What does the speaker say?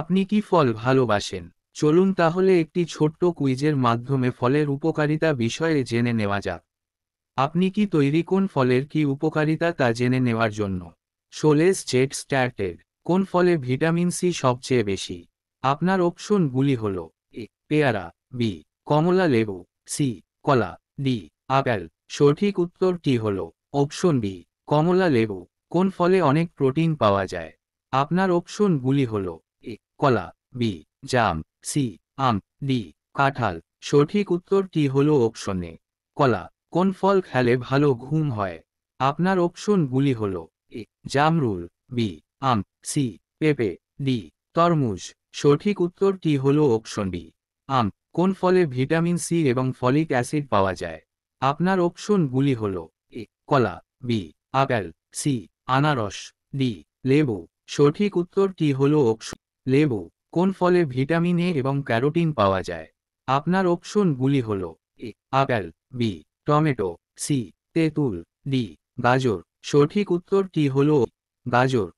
আপনি কি ফল ভালোবাসেন চলুন তাহলে একটি ছোট্ট কুইজের মাধ্যমে ফলের উপকারিতা বিষয়ে জেনে নেওয়া যাক আপনি কি তৈরি কোন ফলের কি উপকারিতা তা জেনে নেওয়ার জন্য সোলেস জেট স্ট্যাটের কোন ফলে ভিটামিন সি সবচেয়ে বেশি আপনার অপশনগুলি হল এ পেয়ারা বি কমলা লেবু সি কলা ডি আপেল সঠিক উত্তরটি হল অপশন বি কমলা লেবু কোন ফলে অনেক প্রোটিন পাওয়া যায় আপনার অপশনগুলি হল কলা বি জাম সি আম ডি কাঁঠাল সঠিক উত্তরটি হল অপশনে কলা কোন ফল খেলে ভালো ঘুম হয় আপনার অপশনগুলি হল এ জামরুল বি আম সি পেঁপে ডি তরমুজ সঠিক উত্তরটি হল অপশন বি আম কোন ফলে ভিটামিন সি এবং ফলিক অ্যাসিড পাওয়া যায় আপনার অপশনগুলি হল এ কলা বি আপেল সি আনারস ডি লেবু সঠিক উত্তরটি হল অপশন লেবু কোন ফলে ভিটামিন এ এবং ক্যারোটিন পাওয়া যায় আপনার অপশনগুলি হল A apple B tomato C তেঁতুল ডি গাজর সঠিক উত্তরটি হল গাজর